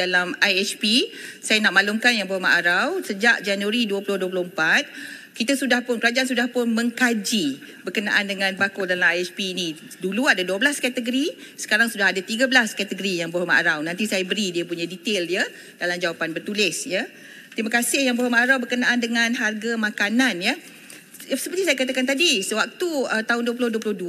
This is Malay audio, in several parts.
dalam IHP. Saya nak maklumkan yang berhormat Arau, sejak Januari 2024, kita sudah pun, kerajaan sudah pun mengkaji berkenaan dengan bakul dalam IHP ini. Dulu ada 12 kategori, sekarang sudah ada 13 kategori yang berhormat Arau. Nanti saya beri dia punya detail dia dalam jawapan bertulis. Ya. Terima kasih yang berhormat Arau berkenaan dengan harga makanan. ya seperti saya katakan tadi sewaktu uh, tahun 2022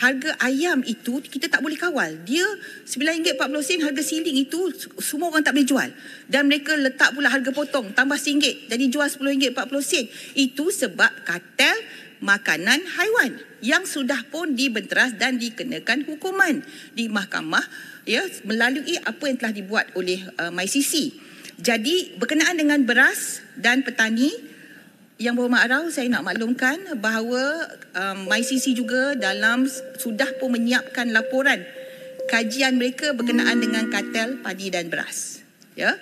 harga ayam itu kita tak boleh kawal dia RM9.40 harga siling itu semua orang tak boleh jual dan mereka letak pula harga potong tambah RM1 jadi jual RM10.40 itu sebab kartel makanan haiwan yang sudah pun dibenteras dan dikenakan hukuman di mahkamah ya melalui apa yang telah dibuat oleh uh, MyCC jadi berkenaan dengan beras dan petani yang berhormat Arau, saya nak maklumkan bahawa um, MyCC juga dalam sudah pun menyiapkan laporan kajian mereka berkenaan dengan katel padi dan beras. Ya.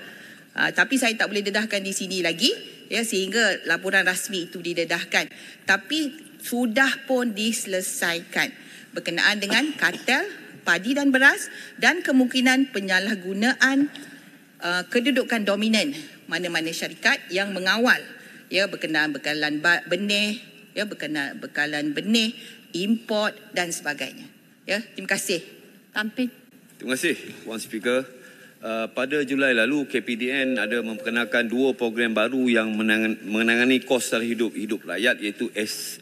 Uh, tapi saya tak boleh dedahkan di sini lagi ya sehingga laporan rasmi itu didedahkan. Tapi sudah pun diselesaikan berkenaan dengan katel padi dan beras dan kemungkinan penyalahgunaan uh, kedudukan dominan mana-mana syarikat yang mengawal ya berkenaan bekalan benih ya berkenaan bekalan benih import dan sebagainya ya terima kasih tampin terima kasih puan speaker Uh, pada Julai lalu KPDN ada memperkenalkan dua program baru yang menangani kos sara hidup hidup rakyat iaitu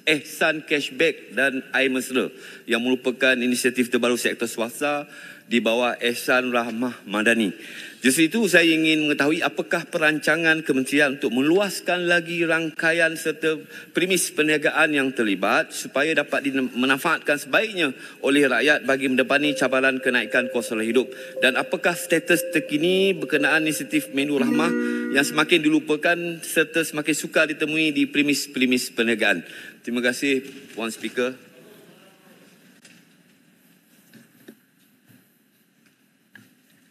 Ehsan Cashback dan iMesra yang merupakan inisiatif terbaru sektor swasta di bawah Ehsan Rahmah Madani. Justru itu saya ingin mengetahui apakah perancangan kementerian untuk meluaskan lagi rangkaian serta premis perniagaan yang terlibat supaya dapat dimanfaatkan sebaiknya oleh rakyat bagi mendepani cabaran kenaikan kos hidup dan apakah status terkini berkenaan inisiatif menu rahmah yang semakin dilupakan serta semakin sukar ditemui di premis-premis perniagaan. Terima kasih Puan Speaker.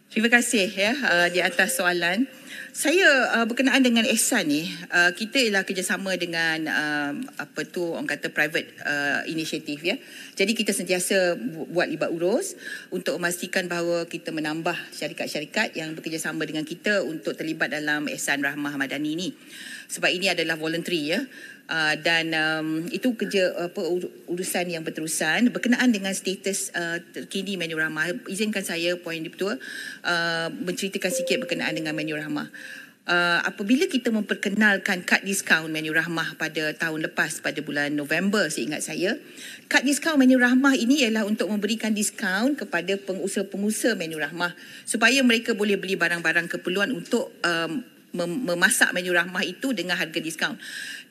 Terima kasih ya uh, di atas soalan saya uh, berkenaan dengan Ehsan ni uh, kita ialah kerjasama dengan um, apa tu orang kata private uh, initiative ya jadi kita sentiasa bu- buat libat urus untuk memastikan bahawa kita menambah syarikat-syarikat yang bekerjasama dengan kita untuk terlibat dalam Ehsan Rahmah Madani ni sebab ini adalah voluntary ya Uh, dan um, itu kerja apa urusan yang berterusan berkenaan dengan status uh, terkini menu rahmah izinkan saya poin di uh, menceritakan sikit berkenaan dengan menu rahmah Rahmah. Uh, apabila kita memperkenalkan kad diskaun Menu Rahmah pada tahun lepas pada bulan November seingat saya kad diskaun Menu Rahmah ini ialah untuk memberikan diskaun kepada pengusaha-pengusaha Menu Rahmah supaya mereka boleh beli barang-barang keperluan untuk um, memasak menu rahmah itu dengan harga diskaun.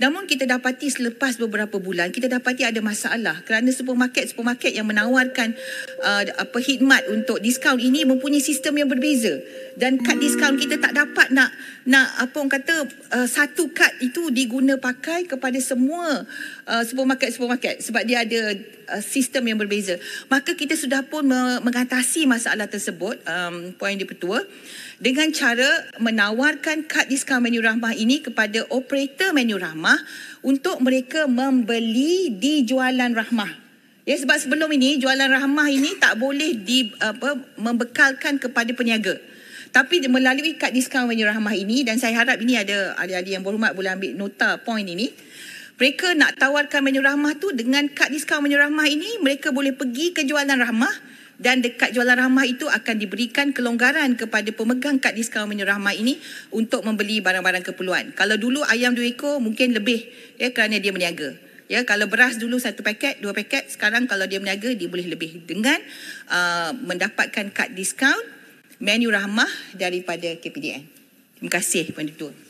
Namun kita dapati selepas beberapa bulan kita dapati ada masalah kerana supermarket-supermarket yang menawarkan uh, apa khidmat untuk diskaun ini mempunyai sistem yang berbeza dan kad diskaun kita tak dapat nak nak apa orang kata uh, satu kad itu diguna pakai kepada semua uh, supermarket-supermarket sebab dia ada uh, sistem yang berbeza. Maka kita sudah pun me- mengatasi masalah tersebut um, poin di petua dengan cara menawarkan kad diskaun menu ramah ini kepada operator menu ramah untuk mereka membeli di jualan ramah. Ya sebab sebelum ini jualan ramah ini tak boleh di apa membekalkan kepada peniaga. Tapi melalui kad diskaun menu ramah ini dan saya harap ini ada adik-adik yang berhormat boleh ambil nota poin ini. Mereka nak tawarkan menu rahmah tu dengan kad diskaun menu rahmah ini mereka boleh pergi ke jualan ramah dan dekat jualan ramah itu akan diberikan kelonggaran kepada pemegang kad diskaun menu rahmah ini untuk membeli barang-barang keperluan. Kalau dulu ayam dua ekor mungkin lebih ya kerana dia berniaga. Ya, kalau beras dulu satu paket, dua paket, sekarang kalau dia berniaga dia boleh lebih dengan uh, mendapatkan kad diskaun menu rahmah daripada KPDN. Terima kasih Puan Ketua.